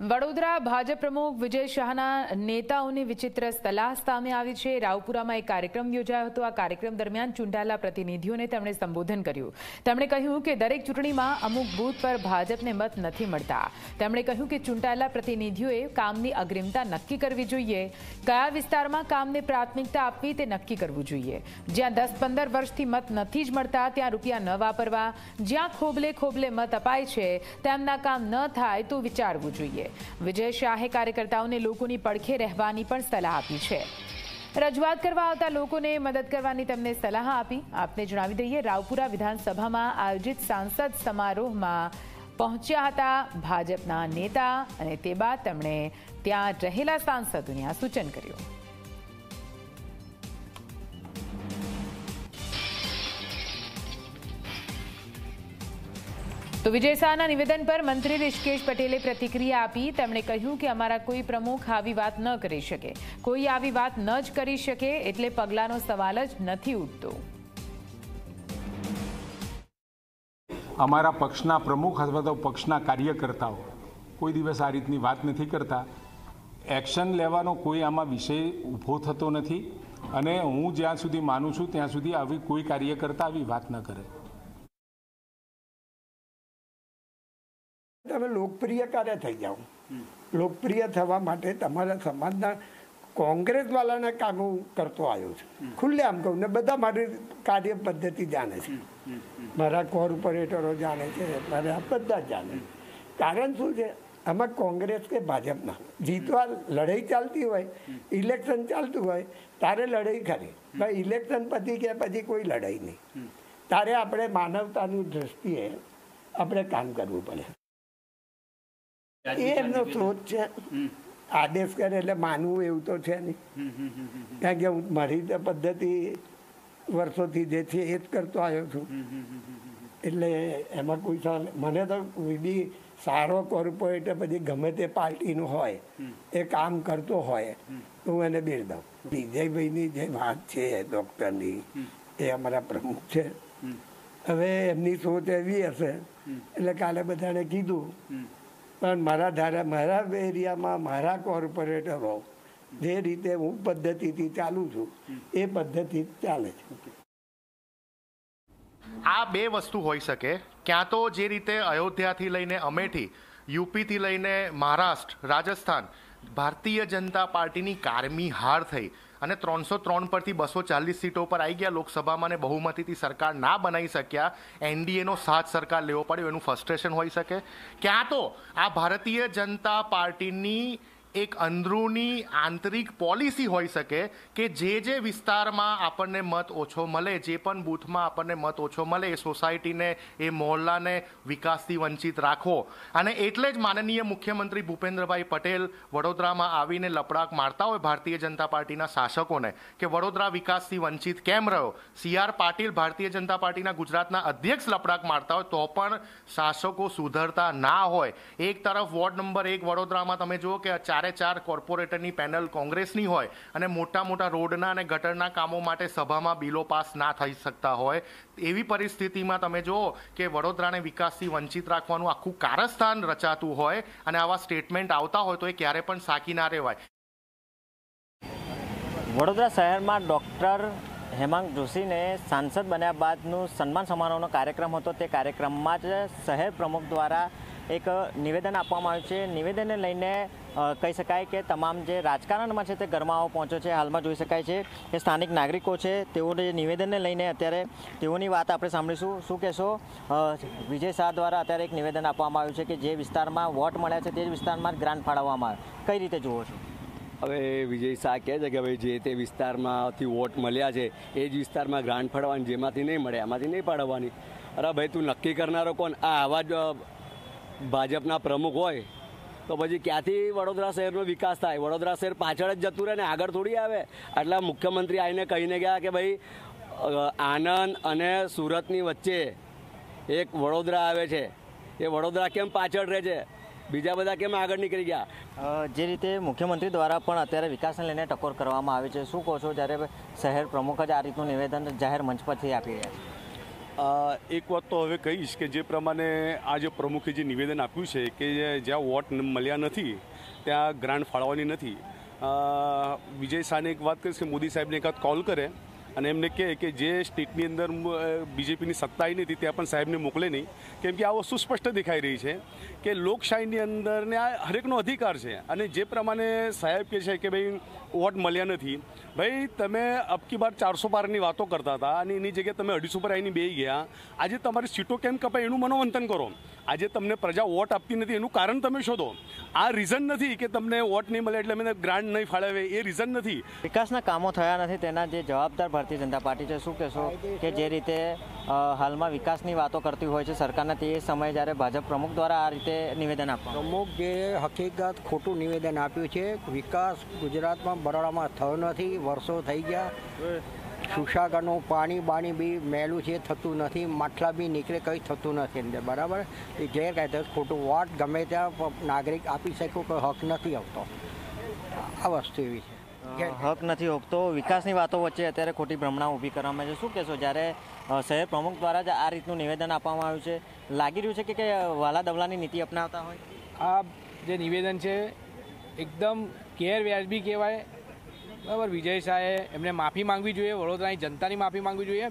વડોદરા ભાજપ પ્રમુખ વિજય શાહના નેતાઓની વિચિત્ર સલાહ સામે આવી છે રાવપુરામાં એક કાર્યક્રમ યોજાયો હતો આ કાર્યક્રમ દરમિયાન ચૂંટાયેલા પ્રતિનિધિઓને તેમણે સંબોધન કર્યું તેમણે કહ્યું કે દરેક ચૂંટણીમાં અમુક બૂથ પર ભાજપને મત નથી મળતા તેમણે કહ્યું કે ચૂંટાયેલા પ્રતિનિધિઓએ કામની અગ્રિમતા નક્કી કરવી જોઈએ કયા વિસ્તારમાં કામને પ્રાથમિકતા આપવી તે નક્કી કરવું જોઈએ જ્યાં દસ પંદર વર્ષથી મત નથી જ મળતા ત્યાં રૂપિયા ન વાપરવા જ્યાં ખોબલે ખોબલે મત અપાય છે તેમના કામ ન થાય તો વિચારવું જોઈએ વિજય શાહે કાર્યકર્તાઓને લોકોની પડખે રહેવાની પણ સલાહ આપી છે રજૂઆત કરવા આવતા લોકોને મદદ કરવાની તેમને સલાહ આપી આપને જણાવી દઈએ રાવપુરા વિધાનસભામાં આયોજિત સાંસદ સમારોહમાં પહોંચ્યા હતા ભાજપના નેતા અને તે બાદ તેમણે ત્યાં રહેલા સાંસદોને આ સૂચન કર્યું તો વિજય શાહના નિવેદન પર મંત્રી ઋષિકેશ પટેલે પ્રતિક્રિયા આપી તેમણે કહ્યું કે અમારા કોઈ પ્રમુખ આવી વાત ન કરી શકે કોઈ આવી વાત ન જ કરી શકે એટલે પગલાંનો સવાલ જ નથી ઉઠતો અમારા પક્ષના પ્રમુખ અથવા તો પક્ષના કાર્યકર્તાઓ કોઈ દિવસ આ રીતની વાત નથી કરતા એક્શન લેવાનો કોઈ આમાં વિષય ઊભો થતો નથી અને હું જ્યાં સુધી માનું છું ત્યાં સુધી આવી કોઈ કાર્યકર્તા આવી વાત ન કરે લોકપ્રિય ક્યારે થઈ જાઉં લોકપ્રિય થવા માટે તમારા સમાજના કોંગ્રેસવાળાને કામ કરતો આવ્યો છું ખુલ્લે આમ કહું ને બધા મારી કાર્ય પદ્ધતિ જાણે છે મારા કોર્પોરેટરો જાણે છે મારે બધા જાણે કારણ શું છે આમાં કોંગ્રેસ કે ભાજપના જીતવા લડાઈ ચાલતી હોય ઇલેક્શન ચાલતું હોય તારે લડાઈ ખરી ઇલેક્શન પછી કે પછી કોઈ લડાઈ નહીં તારે આપણે માનવતાની દ્રષ્ટિએ આપણે કામ કરવું પડે એ એમનો સ્રોત છે આદેશ કરે એટલે માનવું એવું તો છે નહીં કારણ કે હું મારી પદ્ધતિ વર્ષોથી જે છે એ જ કરતો આવ્યો છું એટલે એમાં કોઈ મને તો બી સારો કોર્પોરેટ પછી ગમે તે પાર્ટીનું હોય એ કામ કરતો હોય તો હું એને બેર દઉં વિજયભાઈની જે વાત છે ડૉક્ટરની એ અમારા પ્રમુખ છે હવે એમની સોચ એવી હશે એટલે કાલે બધાને કીધું પણ મારા ધારા મારા એરિયામાં મારા કોર્પોરેટરો જે રીતે હું પદ્ધતિથી ચાલું છું એ પદ્ધતિ ચાલે છે આ બે વસ્તુ હોઈ શકે ક્યાં તો જે રીતે અયોધ્યાથી લઈને અમેઠી યુપીથી લઈને મહારાષ્ટ્ર રાજસ્થાન ભારતીય જનતા પાર્ટીની કારમી હાર થઈ અને ત્રણસો ત્રણ પરથી બસો ચાલીસ સીટો પર આવી ગયા લોકસભામાં અને બહુમતીથી સરકાર ના બનાવી શક્યા એનડીએનો સાથ સરકાર લેવો પડ્યો એનું ફ્રસ્ટ્રેશન હોઈ શકે ક્યાં તો આ ભારતીય જનતા પાર્ટીની એક અંદરૂની આંતરિક પોલિસી હોઈ શકે કે જે જે વિસ્તારમાં આપણને મત ઓછો મળે જે પણ બૂથમાં આપણને મત ઓછો મળે એ સોસાયટીને એ મોહલ્લાને વિકાસથી વંચિત રાખવો અને એટલે જ માનનીય મુખ્યમંત્રી ભૂપેન્દ્રભાઈ પટેલ વડોદરામાં આવીને લપડાક મારતા હોય ભારતીય જનતા પાર્ટીના શાસકોને કે વડોદરા વિકાસથી વંચિત કેમ રહ્યો સી આર પાટીલ ભારતીય જનતા પાર્ટીના ગુજરાતના અધ્યક્ષ લપડાક મારતા હોય તો પણ શાસકો સુધરતા ના હોય એક તરફ વોર્ડ નંબર એક વડોદરામાં તમે જુઓ કે ચાર ચારે ચાર કોર્પોરેટરની પેનલ કોંગ્રેસની હોય અને મોટા મોટા રોડના અને ગટરના કામો માટે સભામાં બિલો પાસ ના થઈ શકતા હોય એવી પરિસ્થિતિમાં તમે જુઓ કે વડોદરાને વિકાસથી વંચિત રાખવાનું આખું કારસ્થાન રચાતું હોય અને આવા સ્ટેટમેન્ટ આવતા હોય તો એ ક્યારે પણ સાકી ના રહેવાય વડોદરા શહેરમાં ડૉક્ટર હેમાંગ જોશીને સાંસદ બન્યા બાદનું સન્માન સમારોહનો કાર્યક્રમ હતો તે કાર્યક્રમમાં જ શહેર પ્રમુખ દ્વારા એક નિવેદન આપવામાં આવ્યું છે નિવેદનને લઈને કહી શકાય કે તમામ જે રાજકારણમાં છે તે ગરમાવો પહોંચ્યો છે હાલમાં જોઈ શકાય છે કે સ્થાનિક નાગરિકો છે તેઓને નિવેદનને લઈને અત્યારે તેઓની વાત આપણે સાંભળીશું શું કહેશો વિજય શાહ દ્વારા અત્યારે એક નિવેદન આપવામાં આવ્યું છે કે જે વિસ્તારમાં વોટ મળ્યા છે તે જ વિસ્તારમાં ગ્રાન્ટ ફાળવવામાં આવે કઈ રીતે જુઓ છો હવે વિજય શાહ કહે છે કે ભાઈ જે તે વિસ્તારમાંથી વોટ મળ્યા છે એ જ વિસ્તારમાં ગ્રાન્ટ ફાળવવાની જેમાંથી નહીં મળે એમાંથી નહીં ફાળવવાની અરે ભાઈ તું નક્કી કરનારો કોણ આ આવા જ ભાજપના પ્રમુખ હોય તો પછી ક્યાંથી વડોદરા શહેરનો વિકાસ થાય વડોદરા શહેર પાછળ જ જતું રહે ને આગળ થોડી આવે એટલે મુખ્યમંત્રી આવીને કહીને ગયા કે ભાઈ આનંદ અને સુરતની વચ્ચે એક વડોદરા આવે છે એ વડોદરા કેમ પાછળ રહે છે બીજા બધા કેમ આગળ નીકળી ગયા જે રીતે મુખ્યમંત્રી દ્વારા પણ અત્યારે વિકાસને લઈને ટકોર કરવામાં આવે છે શું કહો છો જ્યારે શહેર પ્રમુખ જ આ રીતનું નિવેદન જાહેર મંચ પરથી આપી રહ્યા છે એક વાત તો હવે કહીશ કે જે પ્રમાણે આજે પ્રમુખે જે નિવેદન આપ્યું છે કે જ્યાં વોટ મળ્યા નથી ત્યાં ગ્રાન્ટ ફાળવાની નથી વિજય સાને એક વાત કરીશ કે મોદી સાહેબને એક વાત કોલ કરે અને એમને કહે કે જે સ્ટેટની અંદર બીજેપીની સત્તાઈ નથી ત્યાં પણ સાહેબને મોકલે નહીં કેમ કે આ વસ્તુ સ્પષ્ટ દેખાઈ રહી છે કે લોકશાહીની અંદર ને આ હરેકનો અધિકાર છે અને જે પ્રમાણે સાહેબ કહે છે કે ભાઈ વોટ મળ્યા નથી ભાઈ તમે અબકી બાર ચારસો પારની વાતો કરતા હતા અને એની જગ્યાએ તમે અઢીસો પર આવીને બે ગયા આજે તમારી સીટો કેમ કપાય એનું મનોમંથન કરો આજે તમને પ્રજા વોટ આપતી નથી એનું કારણ તમે શોધો આ રીઝન નથી કે તમને વોટ નહીં મળે એટલે મને ગ્રાન્ટ નહીં ફાળવે એ રીઝન નથી વિકાસના કામો થયા નથી તેના જે જવાબદાર ભારતીય જનતા પાર્ટી છે શું કહેશો કે જે રીતે હાલમાં વિકાસની વાતો કરતી હોય છે સરકારના તે સમયે જ્યારે ભાજપ પ્રમુખ દ્વારા આ રીતે નિવેદન આપવા પ્રમુખ જે હકીકત ખોટું નિવેદન આપ્યું છે વિકાસ ગુજરાતમાં બરોડામાં થયો નથી વર્ષો થઈ ગયા સુશાગરનું પાણી બાણી બી મેલું છે થતું નથી માટલા બી નીકળે કંઈ થતું નથી અંદર બરાબર એ જે ગેરકાયદે ખોટું વોટ ગમે ત્યાં નાગરિક આપી શકો કોઈ હક નથી આવતો આ વસ્તુ એવી છે હક નથી હોપતો વિકાસની વાતો વચ્ચે અત્યારે ખોટી ભ્રમણા ઊભી કરવામાં છે શું કહેશો જ્યારે શહેર પ્રમુખ દ્વારા જ આ રીતનું નિવેદન આપવામાં આવ્યું છે લાગી રહ્યું છે કે વાલા દવલાની નીતિ અપનાવતા હોય આ જે નિવેદન છે એકદમ ગેરવ્યાજબી કહેવાય બરાબર વિજય શાહે એમને માફી માંગવી જોઈએ વડોદરાની જનતાની માફી માંગવી જોઈએ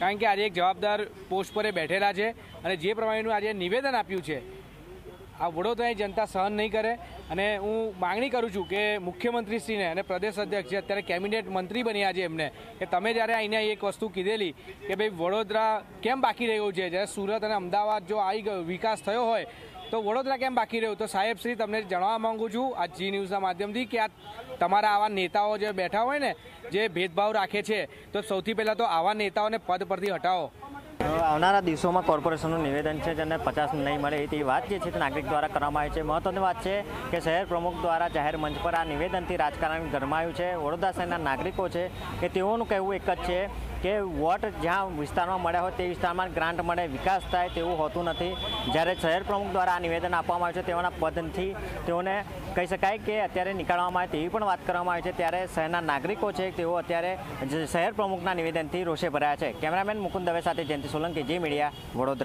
કારણ કે આજે એક જવાબદાર પોસ્ટ પર બેઠેલા છે અને જે પ્રમાણેનું આજે નિવેદન આપ્યું છે આ વડોદરાની જનતા સહન નહીં કરે અને હું માગણી કરું છું કે મુખ્યમંત્રીશ્રીને અને પ્રદેશ અધ્યક્ષ જે અત્યારે કેબિનેટ મંત્રી બન્યા છે એમને કે તમે જ્યારે અહીંયા એક વસ્તુ કીધેલી કે ભાઈ વડોદરા કેમ બાકી રહ્યું છે જ્યારે સુરત અને અમદાવાદ જો આવી ગયો વિકાસ થયો હોય તો વડોદરા કેમ બાકી રહ્યું તો સાહેબ શ્રી તમને જણાવવા માગું છું આ જી ન્યૂઝના માધ્યમથી કે આ તમારા આવા નેતાઓ જે બેઠા હોય ને જે ભેદભાવ રાખે છે તો સૌથી પહેલાં તો આવા નેતાઓને પદ પરથી હટાવો આવનારા દિવસોમાં કોર્પોરેશનનું નિવેદન છે જેને પચાસ નહીં મળે તેવી વાત જે છે તે નાગરિક દ્વારા કરવામાં આવી છે મહત્વની વાત છે કે શહેર પ્રમુખ દ્વારા જાહેર મંચ પર આ નિવેદનથી રાજકારણ ગરમાયું છે વડોદરા શહેરના નાગરિકો છે કે તેઓનું કહેવું એક જ છે કે વોટ જ્યાં વિસ્તારમાં મળ્યા હોય તે વિસ્તારમાં ગ્રાન્ટ મળે વિકાસ થાય તેવું હોતું નથી જ્યારે શહેર પ્રમુખ દ્વારા આ નિવેદન આપવામાં આવ્યું છે તેઓના પદથી તેઓને કહી શકાય કે અત્યારે નીકાળવામાં આવે તેવી પણ વાત કરવામાં આવી છે ત્યારે શહેરના નાગરિકો છે તેઓ અત્યારે શહેર પ્રમુખના નિવેદનથી રોષે ભરાયા છે કેમેરામેન મુકુંદ દવે સાથે જયંતિ સોલંકી જે મીડિયા વડોદરા